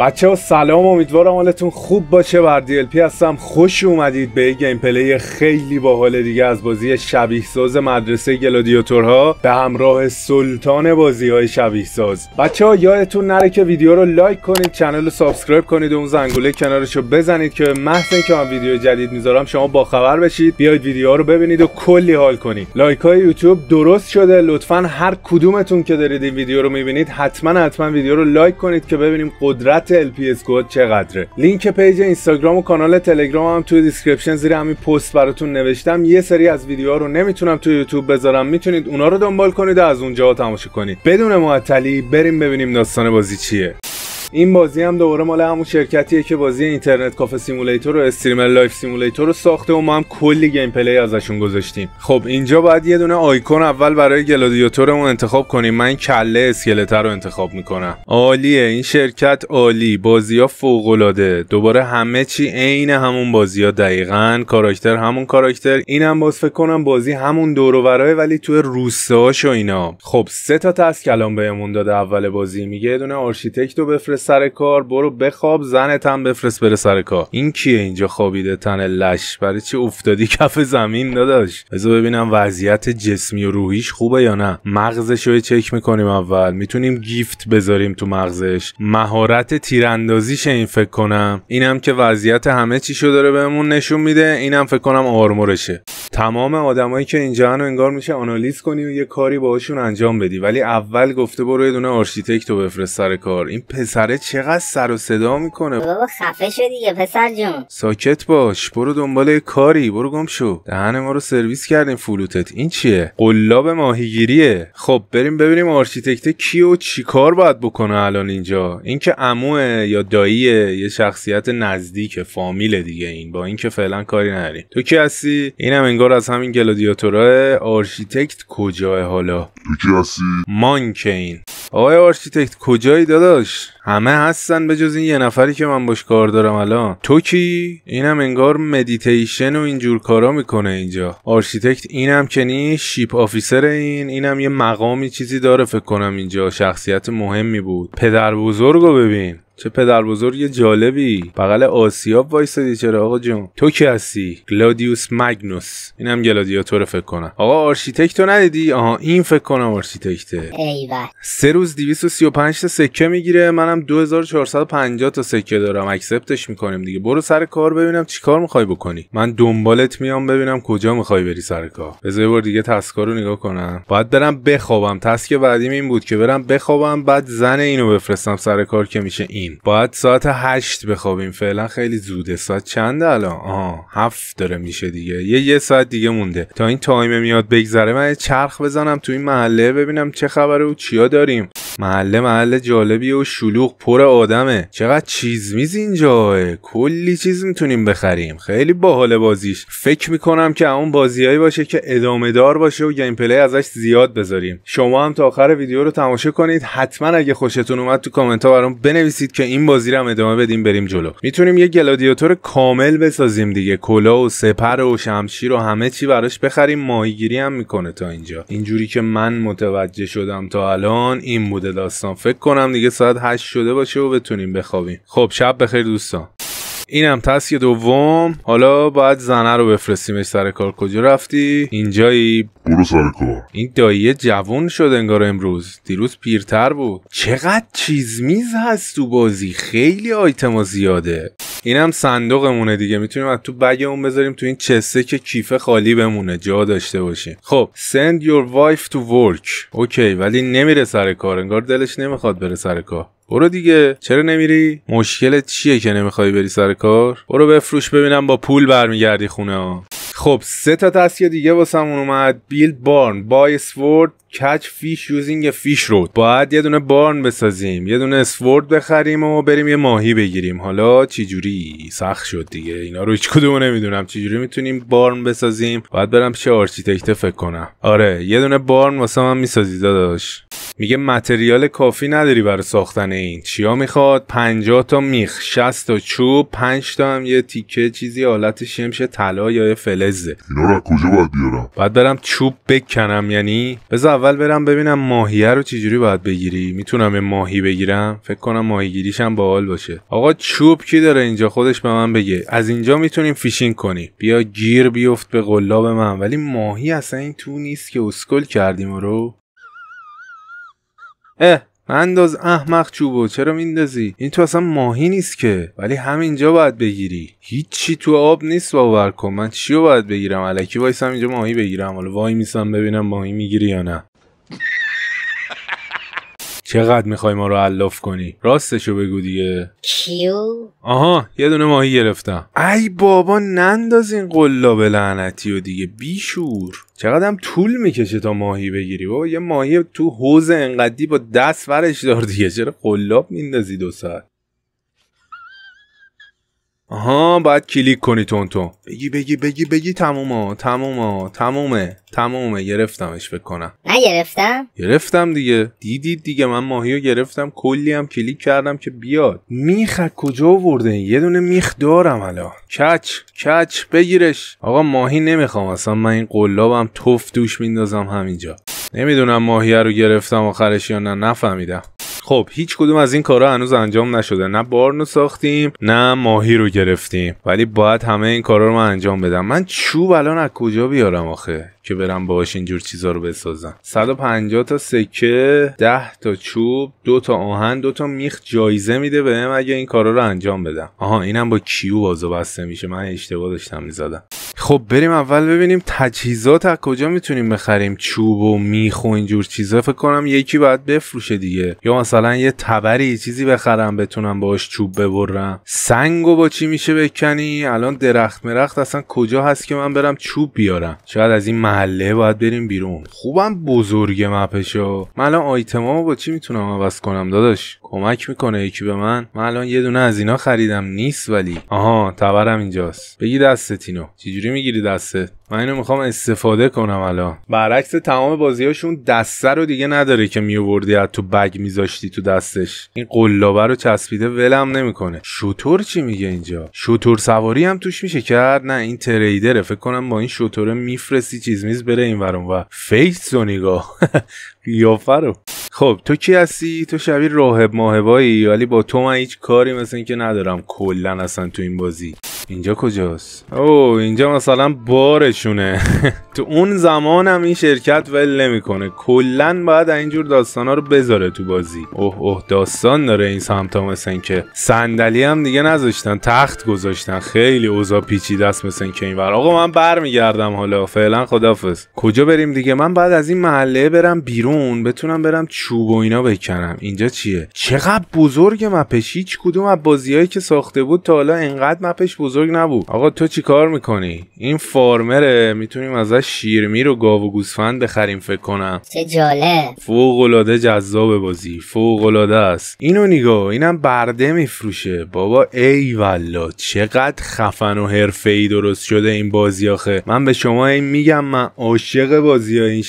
بچه ها سلام امیدوارم حالتون خوب باشه بر DLP هستم خوش اومدید به گیم پلی خیلی باحال دیگه از بازی شبیه مدرسه گلادیاتورها به همراه سلطان بازی های شبیه ساز بچه ها یادتون نره که ویدیو رو لایک کنید کانال رو سابسکرایب کنید و اون زنگوله کنارش رو بزنید که محض اینکه من ویدیو جدید میذارم شما باخبر بشید بیاید ویدیو رو ببینید و کلی حال کنید لایک های یوتیوب درست شده لطفا هر کدومتون که دارید این ویدیو رو میبینید حتما حتما ویدیو رو لایک کنید که ببینیم قدرت سرعت چقدره لینک پیج اینستاگرام و کانال تلگرام هم توی دیسکریپشن زیر همین پست براتون نوشتم یه سری از ویدیوها رو نمیتونم توی یوتیوب بذارم میتونید اونا رو دنبال کنید و از اونجا تماشا کنید بدون معطلی بریم ببینیم داستان بازی چیه این بازی هم دوباره مال همون شرکتیه که بازی اینترنت کافه سیمولیتور و استریمر لایف سیمولیتور رو ساخته و ما هم کلی گیم پلی ازشون گذاشتیم خب اینجا باید یه دونه آیکون اول برای گلادیاتورمون انتخاب کنیم من کله اسکلت رو انتخاب میکنم عالیه این شرکت عالی بازی ها فوق العاده دوباره همه چی عین همون بازی ها دقیقا کاراکتر همون کاراکتر اینم هم باز فکر کنم بازی همون دور و ولی تو روستاش و اینا خب سه تا تاس کلام بهمون داده اول بازی میگه دونه آرشیتکت رو بفرست سر کار برو بخواب زنت هم بفرست بره سر کار این کیه اینجا خوابیده تن لش برای چی افتادی کف زمین داداش بذار ببینم وضعیت جسمی و روحیش خوبه یا نه مغزش رو چک میکنیم اول میتونیم گیفت بذاریم تو مغزش مهارت تیراندازیش این فکر کنم اینم که وضعیت همه چیشو داره بهمون نشون میده اینم فکر کنم آرمورشه تمام آدمایی که اینجا هنو انگار میشه آنالیز کنی و یه کاری باهاشون انجام بدی ولی اول گفته برو یه دونه آرشیتکت بفرست سر کار این پسر آره، چقدر سر و صدا میکنه بابا خفه شو دیگه پسر جون ساکت باش برو دنبال کاری برو گم شو دهن ما رو سرویس کردیم فلوتت این چیه قلاب ماهیگیریه خب بریم ببینیم آرشیتکت کی و کار باید بکنه الان اینجا اینکه اموه یا داییه یه شخصیت نزدیک فامیل دیگه این با اینکه فعلا کاری نداریم تو کی هستی اینم انگار از همین گلادیاتورای آرشیتکت کجاه حالا تو کی هستی مانکین آقای آرکیتکت کجایی داداش همه هستن به جز این یه نفری که من باش کار دارم الان تو کی اینم انگار مدیتیشن و اینجور کارا میکنه اینجا آرکیتکت اینم که نی شیپ آفیسر این اینم یه مقامی چیزی داره فکر کنم اینجا شخصیت مهمی بود پدر بزرگو ببین چه پدر بزرگ جالبی بغل آسیاب وایسادی چرا آقا جون تو کی هستی گلادیوس مگنوس اینم گلادیاتور فکر کنم آقا آرشیتکت ندیدی آها این فکر کنم آرشیتکته ایول سه روز 235 تا سکه میگیره منم 2450 تا سکه دارم اکسپتش میکنیم دیگه برو سر کار ببینم چیکار میخوای بکنی من دنبالت میام ببینم کجا میخوای بری سر کار بذار بار دیگه تسکا رو نگاه کنم باید برم بخوابم تسک بعدیم این بود که برم بخوابم بعد زن اینو بفرستم سر کار که میشه این بعد باید ساعت هشت بخوابیم فعلا خیلی زوده ساعت چند الان آه هفت داره میشه دیگه یه یه ساعت دیگه مونده تا این تایم میاد بگذره من چرخ بزنم تو این محله ببینم چه خبره و چیا داریم محله محله جالبیه و شلوغ پر آدمه چقدر چیز میز اینجاه کلی چیز میتونیم بخریم خیلی باحال بازیش فکر میکنم که اون بازیایی باشه که ادامه دار باشه و گیم پلی ازش زیاد بذاریم شما هم تا آخر ویدیو رو تماشا کنید حتما اگه خوشتون اومد تو کامنت ها برام بنویسید که این بازی رو هم ادامه بدیم بریم جلو میتونیم یه گلادیاتور کامل بسازیم دیگه کلا و سپر و شمشیر و همه چی براش بخریم ماهیگیری هم میکنه تا اینجا اینجوری که من متوجه شدم تا الان این بوده داستان فکر کنم دیگه ساعت 8 شده باشه و بتونیم بخوابیم خب شب بخیر دوستان اینم تاسی دوم حالا باید زنه رو بفرستیمش سر کار کجا رفتی اینجایی برو سر کار این داییه جوون شد انگار امروز دیروز پیرتر بود چقدر چیز میز هست تو بازی خیلی آیتما زیاده اینم صندوقمونه دیگه میتونیم از تو بگمون بذاریم تو این چسته که کیفه خالی بمونه جا داشته باشیم خب send your wife to work اوکی ولی نمیره سر کار انگار دلش نمیخواد بره سر کار برو دیگه چرا نمیری مشکل چیه که نمیخوای بری سر کار برو بفروش ببینم با پول برمیگردی خونه ها خب سه تا دستی دیگه واسمون اومد بیلد بارن بای اسورد کچ فیش یوزینگ فیش رود باید یه دونه بارن بسازیم یه دونه اسورد بخریم و بریم یه ماهی بگیریم حالا جوری؟ سخت شد دیگه اینا رو هیچ کدوم نمیدونم چجوری میتونیم بارن بسازیم باید برم چه فکر کنم آره یه دونه بارن واسه من میسازی داداش میگه متریال کافی نداری برای ساختن این چیا میخواد 50 تا میخ 60 تا چوب 5 تا هم یه تیکه چیزی حالت شمش طلا یا فلزه اینا رو کجا باید بیارم بعد برم چوب بکنم یعنی بز اول برم ببینم ماهیه رو چجوری باید بگیری میتونم یه ماهی بگیرم فکر کنم ماهیگیریش هم باحال باشه آقا چوب کی داره اینجا خودش به من بگه از اینجا میتونیم فیشینگ کنی بیا گیر بیفت به قلاب من ولی ماهی اصلا این تو نیست که اسکل کردیم رو اه انداز احمق چوبو چرا میندازی این تو اصلا ماهی نیست که ولی همینجا باید بگیری هیچی تو آب نیست باور کن من چی رو باید بگیرم علکی وایسم اینجا ماهی بگیرم حالا وای میسم ببینم ماهی میگیری یا نه چقدر میخوای ما رو علاف کنی راستشو بگو دیگه کیو آها یه دونه ماهی گرفتم ای بابا ننداز این قلاب لعنتی و دیگه بیشور هم طول میکشه تا ماهی بگیری بابا یه ماهی تو حوز انقدی با دست ورش دار دیگه چرا قلاب میندازی دو ساعت آها باید کلیک کنی تون بگی بگی بگی بگی تموما تموما تمومه تمومه گرفتمش بکنم نه گرفتم گرفتم دیگه دیدید دیگه من ماهی رو گرفتم کلی هم کلیک کردم که بیاد میخ کجا ورده یه دونه میخ دارم الان کچ کچ بگیرش آقا ماهی نمیخوام اصلا من این قلابم توف دوش میندازم همینجا نمیدونم ماهی رو گرفتم آخرش یا نه نفهمیدم خب هیچ کدوم از این کارا هنوز انجام نشده نه بارنو ساختیم نه ماهی رو گرفتیم ولی باید همه این کارا رو من انجام بدم من چوب الان از کجا بیارم آخه که برم باهاش اینجور چیزا رو بسازم 150 تا سکه 10 تا چوب دو تا آهن دو تا میخ جایزه میده بهم اگه این کارا رو انجام بدم آها اینم با کیو بازو بسته میشه من اشتباه داشتم میزدم خب بریم اول ببینیم تجهیزات از کجا میتونیم بخریم چوب و میخ و اینجور چیزا فکر کنم یکی باید بفروشه دیگه یا مثلا یه تبری چیزی بخرم بتونم باهاش چوب ببرم سنگو با چی میشه بکنی الان درخت مرخت اصلا کجا هست که من برم چوب بیارم شاید از این محله باید بریم بیرون خوبم بزرگ مپشو من الان آیتما با چی میتونم عوض کنم داداش کمک میکنه یکی به من من الان یه دونه از اینا خریدم نیست ولی آها تبرم اینجاست بگی اینو. چجوری میگیری دستت من اینو میخوام استفاده کنم الان برعکس تمام بازیاشون دسته رو دیگه نداره که میووردی از تو بگ میذاشتی تو دستش این قلابه رو چسبیده ولم نمیکنه شطور چی میگه اینجا شطور سواری هم توش میشه کرد نه این تریدره فکر کنم با این شوتوره میفرستی چیز میز بره این ورون و فیس رو نگاه قیافه خب تو کی هستی تو شبیه راهب ماهبایی ولی با تو من هیچ کاری مثل اینکه ندارم کلا اصلا تو این بازی اینجا کجاست اوه اینجا مثلا بارشونه تو اون زمان هم این شرکت ول نمیکنه کلا باید اینجور داستان ها رو بذاره تو بازی اوه اوه داستان داره این ها مثل که صندلی هم دیگه نذاشتن تخت گذاشتن خیلی اوضاع پیچیده است مثل این اینور آقا من برمیگردم حالا فعلا خدافظ کجا بریم دیگه من بعد از این محله برم بیرون بتونم برم چوب و اینا بکنم اینجا چیه چقدر بزرگ مپش هیچ کدوم از بازیایی که ساخته بود تا حالا انقدر مپش بزرگ بزرگ نبود آقا تو چی کار میکنی این فارمره میتونیم ازش شیرمی رو گاو و گوسفند بخریم فکر کنم چه جالب فوق العاده جذاب بازی فوق العاده است اینو نگاه اینم برده میفروشه بابا ای والا چقدر خفن و حرفه درست شده این بازی آخه من به شما این میگم من عاشق بازی ها. این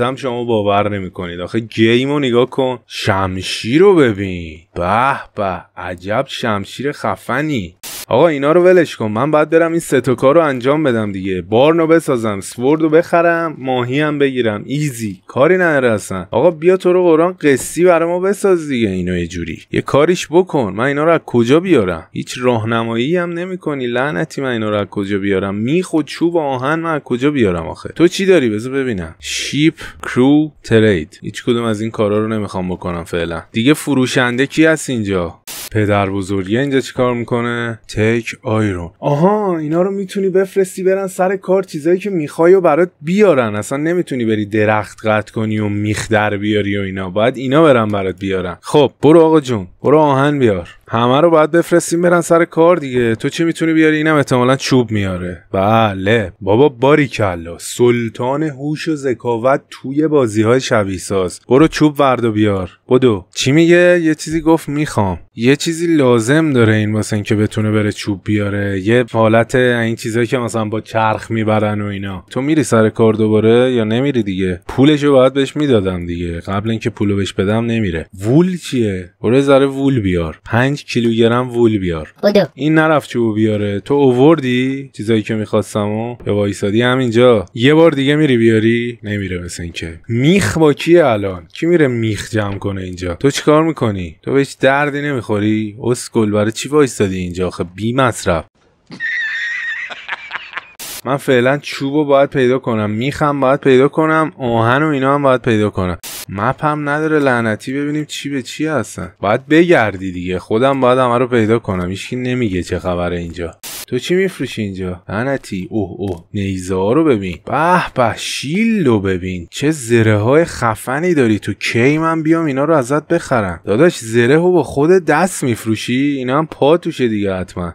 هم شما باور نمیکنید آخه گیم و نگاه کن شمشیر رو ببین به به عجب شمشیر خفنی آقا اینا رو ولش کن من باید برم این کار رو انجام بدم دیگه بارنو بسازم سورد بخرم ماهی هم بگیرم ایزی کاری نداره اصلا آقا بیا تو رو قرآن قصی برای ما بساز دیگه اینو یه جوری یه کاریش بکن من اینا رو از کجا بیارم هیچ راهنمایی هم نمیکنی لعنتی من اینا رو از کجا بیارم میخ و چوب آهن من از کجا بیارم آخه تو چی داری بذار ببینم شیپ کرو ترید هیچ کدوم از این کارا رو نمیخوام بکنم فعلا دیگه فروشنده کی هست اینجا پدر بزرگی اینجا چیکار میکنه تک آیرون آها اینا رو میتونی بفرستی برن سر کار چیزایی که میخوای و برات بیارن اصلا نمیتونی بری درخت قطع کنی و میخ در بیاری و اینا باید اینا برن برات بیارن خب برو آقا جون برو آهن بیار همه رو باید بفرستیم برن سر کار دیگه تو چی میتونی بیاری اینم احتمالا چوب میاره بله بابا باریکلا سلطان هوش و ذکاوت توی بازی های شبیه ساز برو چوب ورد و بیار بدو چی میگه یه چیزی گفت میخوام یه چیزی لازم داره این واسه اینکه بتونه بره چوب بیاره یه حالت این چیزایی که مثلا با چرخ میبرن و اینا تو میری سر کار دوباره یا نمیری دیگه پولشو باید بهش میدادم دیگه قبل اینکه پولو بهش بدم نمیره وول چیه برو ذره وول بیار 5 کیلوگرم وول بیار بودو. این نرفت چوب بیاره تو اووردی چیزایی که میخواستم و به وایسادی همینجا یه بار دیگه میری بیاری نمیره مثل اینکه میخ با الان کی میره میخ جمع کنه اینجا تو چیکار میکنی تو بهش دردی نمیخوری داری اسکل برای چی وایستادی اینجا آخه بی مصرف من فعلا چوب رو باید پیدا کنم میخم باید پیدا کنم آهن و اینا هم باید پیدا کنم مپ نداره لعنتی ببینیم چی به چی هستن باید بگردی دیگه خودم باید همه رو پیدا کنم ایشکی نمیگه چه خبره اینجا تو چی میفروشی اینجا لعنتی اوه اوه نیزه رو ببین به به شیل رو ببین چه زره های خفنی داری تو کی من بیام اینا رو ازت بخرم داداش زره رو با خود دست میفروشی اینا هم پا توشه دیگه حتما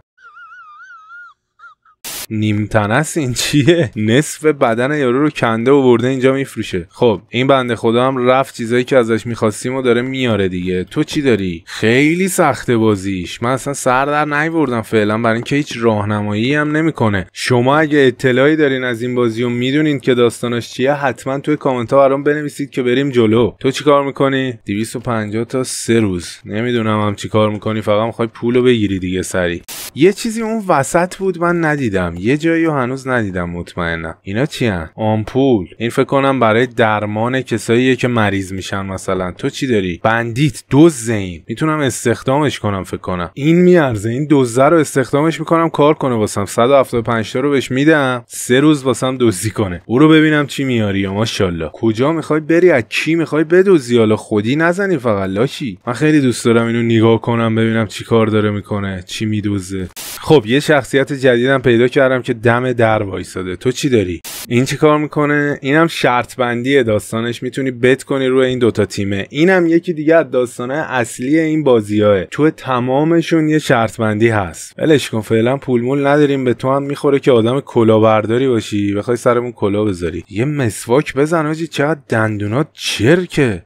نیم تنس این چیه نصف بدن یارو رو کنده و برده اینجا میفروشه خب این بنده خدا هم رفت چیزایی که ازش میخواستیم و داره میاره دیگه تو چی داری خیلی سخته بازیش من اصلا سر در نیوردم فعلا برای اینکه هیچ راهنمایی هم نمیکنه شما اگه اطلاعی دارین از این بازی و میدونین که داستانش چیه حتما توی کامنت ها برام بنویسید که بریم جلو تو چیکار میکنی 250 تا سه روز نمیدونم هم چیکار میکنی فقط میخوای پولو بگیری دیگه سری یه چیزی اون وسط بود من ندیدم یه جایی رو هنوز ندیدم مطمئنم اینا چی هن؟ آمپول این فکر کنم برای درمان کساییه که مریض میشن مثلا تو چی داری بندیت دوز این میتونم استخدامش کنم فکر کنم این میارزه این دوزه رو استخدامش میکنم کار کنه واسم 175 تا رو بهش میدم سه روز واسم دزدی کنه او رو ببینم چی میاری یا ماشاءالله کجا میخوای بری از کی میخوای بدوزی حالا خودی نزنی فقط لاشی من خیلی دوست دارم اینو نگاه کنم ببینم چی کار داره میکنه چی میدوزه خب یه شخصیت جدیدم پیدا کرد کردم که دم در وایساده تو چی داری این چی کار میکنه اینم شرط بندی داستانش میتونی بت کنی روی این دوتا تیمه اینم یکی دیگه از داستانه اصلی این بازیه تو تمامشون یه شرط بندی هست ولش کن فعلا پول مول نداریم به تو هم میخوره که آدم کلاهبرداری باشی بخوای سرمون کلا بذاری یه مسواک بزن آجی چقدر دندونات چرکه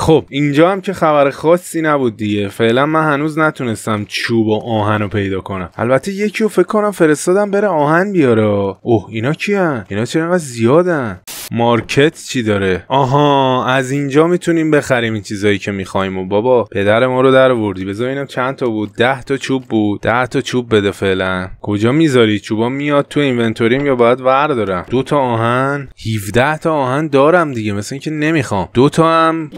خب اینجا هم که خبر خاصی نبود دیگه فعلا من هنوز نتونستم چوب و آهن رو پیدا کنم البته یکی رو فکر کنم فرستادم بره آهن بیاره اوه اینا کیان اینا چرا زیادن مارکت چی داره آها از اینجا میتونیم بخریم این چیزایی که میخوایم و بابا پدر ما رو در وردی بذار اینم چند تا بود 10 تا چوب بود ده تا چوب بده فعلا کجا میذاری چوبا میاد تو اینونتوریم یا باید وردارم دو تا آهن 17 تا آهن دارم دیگه مثل اینکه نمیخوام دو تا هم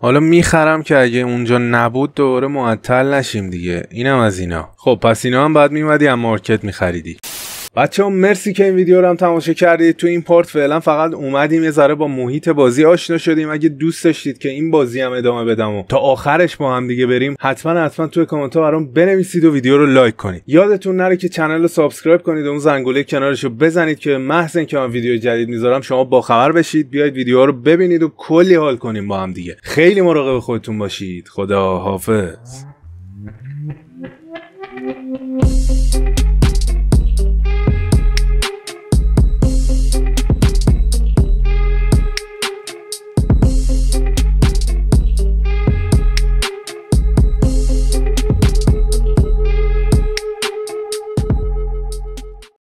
حالا میخرم که اگه اونجا نبود دوباره معطل نشیم دیگه اینم از اینا خب پس اینا هم بعد میمدی از مارکت میخریدی بچه ها مرسی که این ویدیو رو هم تماشا کردید تو این پارت فعلا فقط اومدیم یه ذره با محیط بازی آشنا شدیم اگه دوست داشتید که این بازی هم ادامه بدم و تا آخرش با هم دیگه بریم حتما حتما توی کامنت ها برام بنویسید و ویدیو رو لایک کنید یادتون نره که چنل رو سابسکرایب کنید و اون زنگوله کنارش رو بزنید که محض اینکه من ویدیو جدید میذارم شما با خبر بشید بیاید ویدیو رو ببینید و کلی حال کنیم با هم دیگه خیلی مراقب خودتون باشید خدا حافظ